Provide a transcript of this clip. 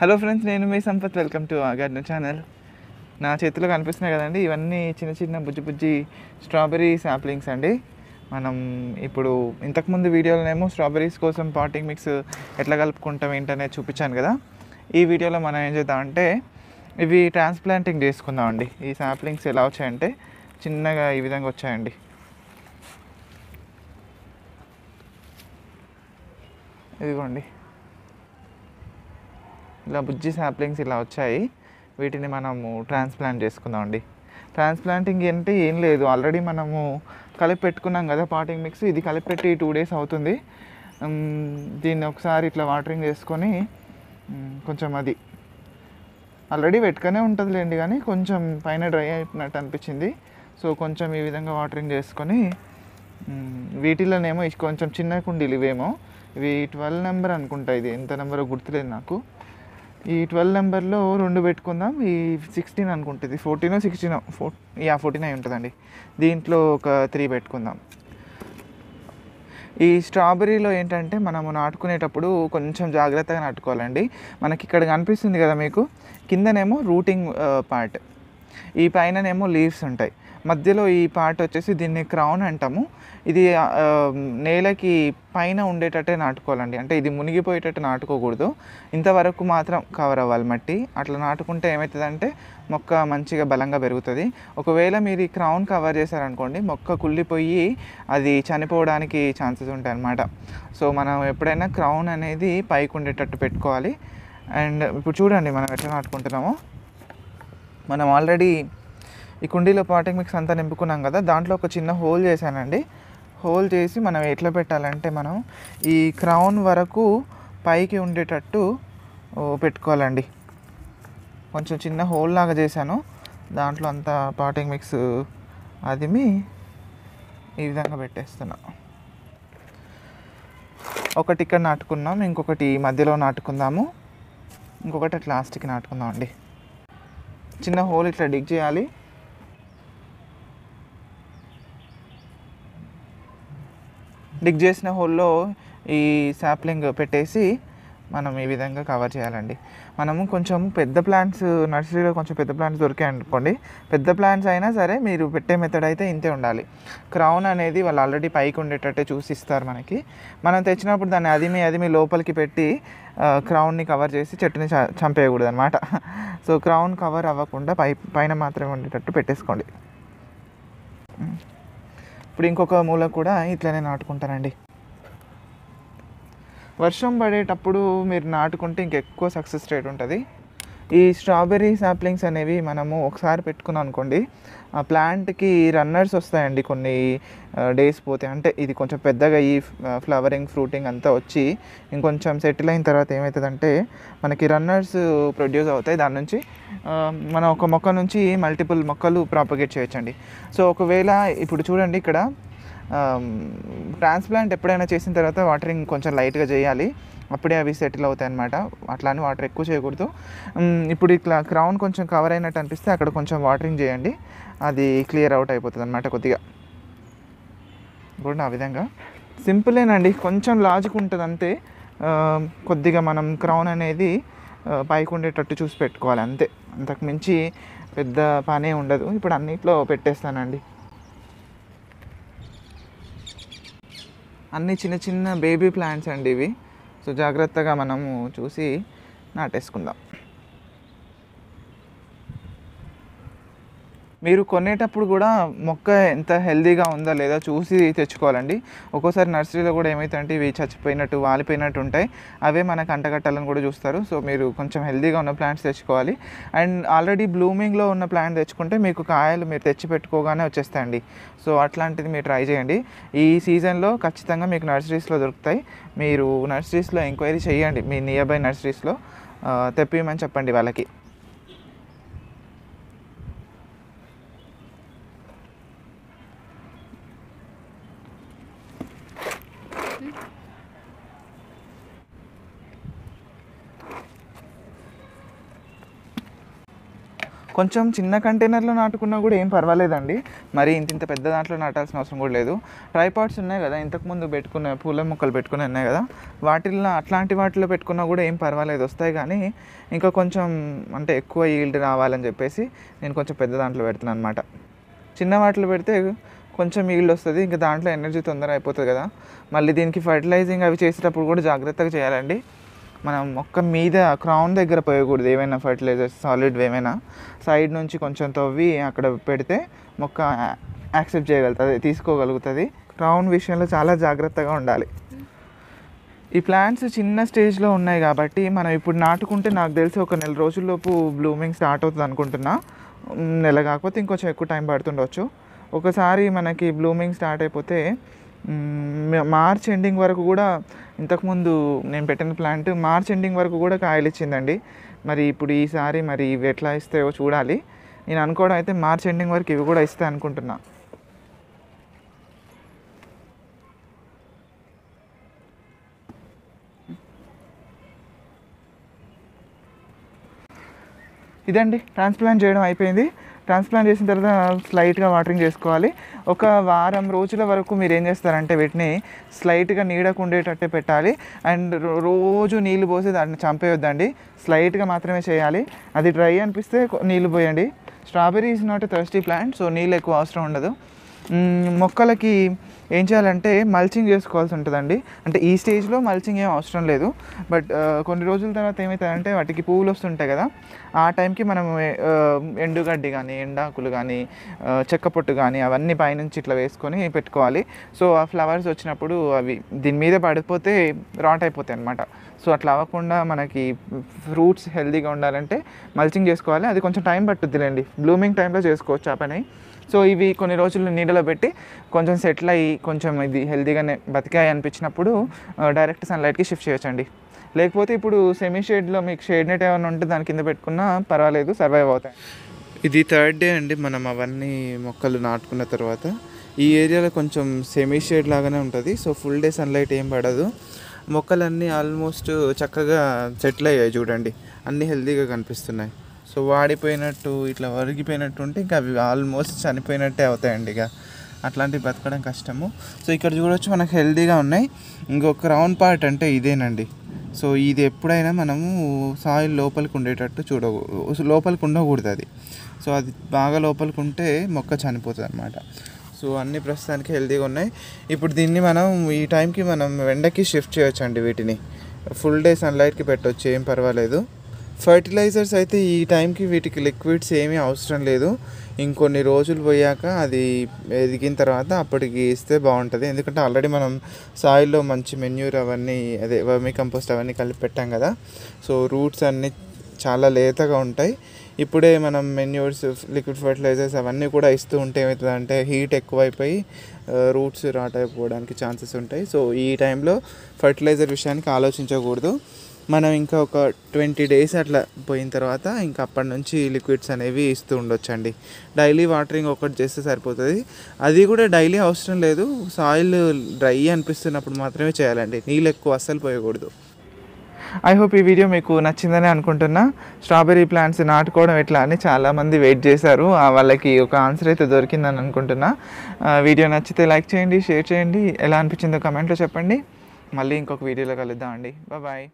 hello friends నేను మీ Sampath welcome to garden channel నా చేతిలో కనిపిస్తున్నాయి కదండి ఇవన్నీ చిన్న చిన్న బుజ్జి బుజ్జి స్ట్రాబెరీ శాప్లింగ్స్ అండి మనం ఇప్పుడు ఇంతకుముందు వీడియోలోనేమో స్ట్రాబెరీస్ కోసం పాటింగ్ మిక్స్ ఎట్లా కలుపుకుంటాం ఏంటనే చూపించాను కదా ఈ వీడియోలో మనం ఏం చేద్దామంటే ఇవి ట్రాన్స్ప్లాంటింగ్ చేసుకుందామండి ఈ శాప్లింగ్స్ ఎలా వచ్చాయంటే చిన్నగా ఈ విధంగా వచ్చాయండి ఇదిగోండి ఇలా బుజ్జి శాప్లింగ్స్ ఇలా వచ్చాయి వీటిని మనము ట్రాన్స్ప్లాంట్ చేసుకుందామండి ట్రాన్స్ప్లాంటింగ్ అంటే ఏం లేదు ఆల్రెడీ మనము కలిపి పెట్టుకున్నాం కదా పాటింగ్ మిక్స్ ఇది కలిపెట్టి టూ డేస్ అవుతుంది దీన్ని ఒకసారి ఇట్లా వాటరింగ్ చేసుకొని కొంచెం అది ఆల్రెడీ వెట్కనే ఉంటుందిలేండి కానీ కొంచెం పైన డ్రై అయిపోయినట్టు అనిపించింది సో కొంచెం ఈ విధంగా వాటరింగ్ చేసుకొని వీటిలోనేమో కొంచెం చిన్న కుండీలు ఇవేమో ఇవి ట్వెల్వ్ నెంబర్ అనుకుంటా ఇది ఎంత నెంబరో గుర్తులేదు నాకు ఈ ట్వెల్వ్ నెంబర్లో రెండు పెట్టుకుందాం ఈ సిక్స్టీన్ అనుకుంటుంది ఫోర్టీనో సిక్స్టీనో ఫోర్ యా ఫోర్టీన్ అయి ఉంటుందండి దీంట్లో ఒక త్రీ పెట్టుకుందాం ఈ స్ట్రాబెర్రీలో ఏంటంటే మనము నాటుకునేటప్పుడు కొంచెం జాగ్రత్తగా నాటుకోవాలండి మనకి ఇక్కడ కనిపిస్తుంది కదా మీకు కిందనేమో రూటింగ్ పార్ట్ ఈ పైననేమో లీవ్స్ ఉంటాయి మధ్యలో ఈ పార్ట్ వచ్చేసి దీన్ని క్రౌన్ అంటాము ఇది నేలకి పైన ఉండేటట్టే నాటుకోవాలండి అంటే ఇది మునిగిపోయేటట్టు నాటుకోకూడదు ఇంతవరకు మాత్రం కవర్ అవ్వాలి మట్టి అట్లా నాటుకుంటే ఏమవుతుందంటే మొక్క మంచిగా బలంగా పెరుగుతుంది ఒకవేళ మీరు ఈ క్రౌన్ కవర్ చేశారనుకోండి మొక్క కుళ్ళిపోయి అది చనిపోవడానికి ఛాన్సెస్ ఉంటాయి అన్నమాట సో మనం ఎప్పుడైనా క్రౌన్ అనేది పైకి ఉండేటట్టు పెట్టుకోవాలి అండ్ ఇప్పుడు చూడండి మనం ఎట్లా నాటుకుంటున్నామో మనం ఆల్రెడీ ఈ కుండీలో పాటికి మిక్స్ అంతా నింపుకున్నాం కదా దాంట్లో ఒక చిన్న హోల్ చేశానండి హోల్ చేసి మనం ఎట్లా పెట్టాలంటే మనం ఈ క్రౌన్ వరకు పైకి ఉండేటట్టు పెట్టుకోవాలండి కొంచెం చిన్న హోల్ లాగా చేశాను దాంట్లో అంతా పాటింగ్ మిక్స్ అది మీ ఈ విధంగా పెట్టేస్తున్నా ఒకటి ఇక్కడ నాటుకుందాం ఇంకొకటి మధ్యలో నాటుకుందాము ఇంకొకటి అట్లా లాస్ట్కి నాటుకుందాం అండి చిన్న హోల్ ఇట్లా డిగ్ చేయాలి డిగ్ చేసిన హోల్లో ఈ సాప్లింగ్ పెట్టేసి మనం ఈ విధంగా కవర్ చేయాలండి మనము కొంచెం పెద్ద ప్లాంట్స్ నర్సరీలో కొంచెం పెద్ద ప్లాంట్స్ దొరికాయి అనుకోండి పెద్ద ప్లాంట్స్ అయినా సరే మీరు పెట్టే మెథడ్ అయితే ఇంతే ఉండాలి క్రౌన్ అనేది వాళ్ళు ఆల్రెడీ పైకి ఉండేటట్టే చూసి ఇస్తారు మనకి మనం తెచ్చినప్పుడు దాన్ని అది మీ అది మీ లోపలికి పెట్టి క్రౌన్ని కవర్ చేసి చెట్టుని చంపేయకూడదు అనమాట సో క్రౌన్ కవర్ అవ్వకుండా పై పైన మాత్రమే ఉండేటట్టు పెట్టేసుకోండి ఇప్పుడు ఇంకొక మూల కూడా ఇట్లనే నాటుకుంటారండి వర్షం పడేటప్పుడు మీరు నాటుకుంటే ఇంకెక్కువ సక్సెస్ రేట్ ఉంటుంది ఈ స్ట్రాబెర్రీ సాప్లింగ్స్ అనేవి మనము ఒకసారి పెట్టుకున్నాం అనుకోండి ఆ ప్లాంట్కి రన్నర్స్ వస్తాయండి కొన్ని డేస్ పోతే అంటే ఇది కొంచెం పెద్దగా ఈ ఫ్లవరింగ్ ఫ్రూటింగ్ అంతా వచ్చి ఇంకొంచెం సెటిల్ అయిన తర్వాత ఏమవుతుందంటే మనకి రన్నర్స్ ప్రొడ్యూస్ అవుతాయి దాని నుంచి మనం ఒక మొక్క నుంచి మల్టిపుల్ మొక్కలు ప్రాపగేట్ చేయొచ్చండి సో ఒకవేళ ఇప్పుడు చూడండి ఇక్కడ ట్రాన్స్ప్లాంట్ ఎప్పుడైనా చేసిన తర్వాత వాటరింగ్ కొంచెం లైట్గా చేయాలి అప్పుడే అవి సెటిల్ అవుతాయి అనమాట అట్లా అని వాటర్ ఎక్కువ చేయకూడదు ఇప్పుడు ఇట్లా క్రౌన్ కొంచెం కవర్ అయినట్టు అనిపిస్తే అక్కడ కొంచెం వాటరింగ్ చేయండి అది క్లియర్ అవుట్ అయిపోతుంది అనమాట కొద్దిగా ఇప్పుడు ఆ విధంగా సింపులేనండి కొంచెం లాజిక్ ఉంటుంది అంతే కొద్దిగా మనం క్రౌన్ అనేది పైకి ఉండేటట్టు చూసి పెట్టుకోవాలి అంతే అంతకు మించి పెద్ద పనే ఉండదు ఇప్పుడు అన్నిట్లో పెట్టేస్తానండి అన్ని చిన్న చిన్న బేబీ ప్లాంట్స్ అండి ఇవి సో జాగ్రత్తగా మనము చూసి నాటేసుకుందాం మీరు కొనేటప్పుడు కూడా మొక్క ఎంత హెల్దీగా ఉందా లేదా చూసి తెచ్చుకోవాలండి ఒక్కోసారి నర్సరీలో కూడా ఏమవుతుందంటే ఇవి చచ్చిపోయినట్టు వాలిపోయినట్టు ఉంటాయి అవే మనకు అంటగట్టాలని కూడా చూస్తారు సో మీరు కొంచెం హెల్దీగా ఉన్న ప్లాంట్స్ తెచ్చుకోవాలి అండ్ ఆల్రెడీ బ్లూమింగ్లో ఉన్న ప్లాంట్ తెచ్చుకుంటే మీకు కాయలు మీరు తెచ్చి పెట్టుకోగానే వచ్చేస్తాయండి సో అట్లాంటిది మీరు ట్రై చేయండి ఈ సీజన్లో ఖచ్చితంగా మీకు నర్సరీస్లో దొరుకుతాయి మీరు నర్సరీస్లో ఎంక్వైరీ చేయండి మీ నియర్ బై నర్సరీస్లో తెప్పియమని చెప్పండి వాళ్ళకి కొంచెం చిన్న కంటైనర్లో నాటుకున్నా కూడా ఏం పర్వాలేదండి మరి ఇంత ఇంత పెద్ద దాంట్లో నాటాల్సిన అవసరం కూడా లేదు ట్రైపాడ్స్ ఉన్నాయి కదా ఇంతకుముందు పెట్టుకున్న పూల మొక్కలు పెట్టుకుని ఉన్నాయి కదా వాటిల్లో అట్లాంటి వాటిలో పెట్టుకున్నా కూడా ఏం పర్వాలేదు వస్తాయి కానీ ఇంకా కొంచెం అంటే ఎక్కువ ఈల్డ్ రావాలని చెప్పేసి నేను కొంచెం పెద్ద దాంట్లో పెడుతున్నాను అనమాట చిన్న వాటిలో పెడితే కొంచెం ఈల్డ్ వస్తుంది ఇంకా దాంట్లో ఎనర్జీ తొందర అయిపోతుంది కదా మళ్ళీ దీనికి ఫర్టిలైజింగ్ అవి చేసేటప్పుడు కూడా జాగ్రత్తగా చేయాలండి మనం మొక్క మీద క్రౌన్ దగ్గర పోయకూడదు ఏమైనా ఫర్టిలైజర్స్ సాలిడ్ ఏమైనా సైడ్ నుంచి కొంచెం తవ్వి అక్కడ పెడితే మొక్క యాక్సెప్ట్ చేయగలుగుతుంది తీసుకోగలుగుతుంది క్రౌన్ విషయంలో చాలా జాగ్రత్తగా ఉండాలి ఈ ప్లాంట్స్ చిన్న స్టేజ్లో ఉన్నాయి కాబట్టి మనం ఇప్పుడు నాటుకుంటే నాకు తెలిసి ఒక నెల రోజుల్లోపు బ్లూమింగ్ స్టార్ట్ అవుతుంది అనుకుంటున్నా నెల కాకపోతే ఇంకొంచెం ఎక్కువ టైం పడుతుండొచ్చు ఒకసారి మనకి బ్లూమింగ్ స్టార్ట్ అయిపోతే మార్చ్ ఎండింగ్ వరకు కూడా ఇంతకుముందు నేను పెట్టిన ప్లాంట్ మార్చ్ ఎండింగ్ వరకు కూడా కాయలు ఇచ్చిందండి మరి ఇప్పుడు ఈసారి మరి ఇవి ఎట్లా ఇస్తాయో చూడాలి నేను అనుకోవడం అయితే మార్చ్ ఎండింగ్ వరకు ఇవి కూడా ఇస్తాయి అనుకుంటున్నా ఇదండి ట్రాన్స్ప్లాంట్ చేయడం అయిపోయింది ట్రాన్స్ప్లాంట్ చేసిన తర్వాత స్లైట్గా వాటరింగ్ చేసుకోవాలి ఒక వారం రోజుల వరకు మీరు ఏం చేస్తారంటే వీటిని స్లైట్గా నీడకు ఉండేటట్టే పెట్టాలి అండ్ రోజు నీళ్ళు పోసి దాన్ని చంపేయొద్దండి స్లైట్గా మాత్రమే చేయాలి అది డ్రై అనిపిస్తే నీళ్ళు పోయండి strawberry is not a thirsty plant so నీళ్ళు ఎక్కువ అవసరం ఉండదు మొక్కలకి ఏం చేయాలంటే మల్చింగ్ చేసుకోవాల్సి ఉంటుందండి అంటే ఈ స్టేజ్లో మల్చింగ్ ఏం అవసరం లేదు బట్ కొన్ని రోజుల తర్వాత ఏమవుతుందంటే వాటికి పువ్వులు వస్తుంటాయి కదా ఆ టైంకి మనం ఎండుగడ్డి కానీ ఎండాకులు కానీ చెక్క పొట్టు కానీ అవన్నీ పైనుంచి ఇట్లా వేసుకొని పెట్టుకోవాలి సో ఆ ఫ్లవర్స్ వచ్చినప్పుడు అవి దీని మీద పడిపోతే రాట్ అయిపోతాయి అనమాట సో అట్లా అవ్వకుండా మనకి ఫ్రూట్స్ హెల్తీగా ఉండాలంటే మల్చింగ్ చేసుకోవాలి అది కొంచెం టైం పట్టుద్దిలేండి బ్లూమింగ్ టైంలో చేసుకోవచ్చు ఆ పని సో ఇవి కొన్ని రోజులు నీడలో పెట్టి కొంచెం సెటిల్ అయ్యి కొంచెం ఇది హెల్తీగానే బతికాయి అనిపించినప్పుడు డైరెక్ట్ సన్లైట్కి షిఫ్ట్ చేయొచ్చండి లేకపోతే ఇప్పుడు సెమీ షేడ్లో మీకు షేడ్ నెట్ ఏమైనా ఉంటే దాని కింద పెట్టుకున్నా పర్వాలేదు సర్వైవ్ అవుతాయి ఇది థర్డ్ డే అండి మనం అవన్నీ మొక్కలు నాటుకున్న తర్వాత ఈ ఏరియాలో కొంచెం సెమీ షేడ్ లాగానే ఉంటుంది సో ఫుల్ డే సన్లైట్ ఏం పడదు మొక్కలన్నీ ఆల్మోస్ట్ చక్కగా సెటిల్ అయ్యాయి చూడండి అన్నీ హెల్తీగా కనిపిస్తున్నాయి సో వాడిపోయినట్టు ఇట్లా వరిగిపోయినట్టు ఉంటే ఇంకా అవి ఆల్మోస్ట్ చనిపోయినట్టే అవుతాయండి ఇక అట్లాంటివి బతకడం కష్టము సో ఇక్కడ చూడవచ్చు మనకు హెల్దీగా ఉన్నాయి ఇంకొక రౌండ్ పార్ట్ అంటే ఇదేనండి సో ఇది ఎప్పుడైనా మనము సాయిల్ లోపలికి ఉండేటట్టు చూడకూ లోపలికి ఉండకూడదు అది సో అది బాగా లోపలికి ఉంటే మొక్క చనిపోతుంది అనమాట సో అన్ని ప్రస్తుతానికి హెల్దీగా ఉన్నాయి ఇప్పుడు దీన్ని మనం ఈ టైంకి మనం వెండకి షిఫ్ట్ చేయొచ్చండి వీటిని ఫుల్ డే సన్లైట్కి పెట్టవచ్చు ఏం పర్వాలేదు ఫర్టిలైజర్స్ అయితే ఈ టైంకి వీటికి లిక్విడ్స్ ఏమీ అవసరం లేదు ఇంకొన్ని రోజులు పోయాక అది ఎదిగిన తర్వాత అప్పటికి ఇస్తే బాగుంటుంది ఎందుకంటే ఆల్రెడీ మనం సాయిల్లో మంచి మెన్యూర్ అవన్నీ అదే వర్మీ కంపోస్ట్ అవన్నీ కలిపి పెట్టాం కదా సో రూట్స్ అన్నీ చాలా లేతగా ఉంటాయి ఇప్పుడే మనం మెన్యూర్స్ లిక్విడ్ ఫర్టిలైజర్స్ అవన్నీ కూడా ఇస్తూ ఉంటే ఏమవుతుందంటే హీట్ ఎక్కువైపోయి రూట్స్ రాట్ అయిపోవడానికి ఛాన్సెస్ ఉంటాయి సో ఈ టైంలో ఫర్టిలైజర్ విషయానికి ఆలోచించకూడదు మనం ఇంకా ఒక ట్వంటీ డేస్ అట్లా పోయిన తర్వాత ఇంకా అప్పటి నుంచి లిక్విడ్స్ అనేవి ఇస్తూ ఉండొచ్చండి డైలీ వాటరింగ్ ఒకటి చేస్తే సరిపోతుంది అది కూడా డైలీ అవసరం లేదు సాయిల్ డ్రై అనిపిస్తున్నప్పుడు మాత్రమే చేయాలండి నీళ్ళు ఎక్కువ అస్సలు పోయకూడదు ఐ హోప్ ఈ వీడియో మీకు నచ్చిందని అనుకుంటున్నా స్ట్రాబెర్రీ ప్లాంట్స్ నాటుకోవడం ఎట్లా అని చాలామంది వెయిట్ చేశారు వాళ్ళకి ఒక ఆన్సర్ అయితే దొరికిందని అనుకుంటున్నా వీడియో నచ్చితే లైక్ చేయండి షేర్ చేయండి ఎలా అనిపించిందో కమెంట్లో చెప్పండి మళ్ళీ ఇంకొక వీడియోలో కలుద్దాం అండి బాయ్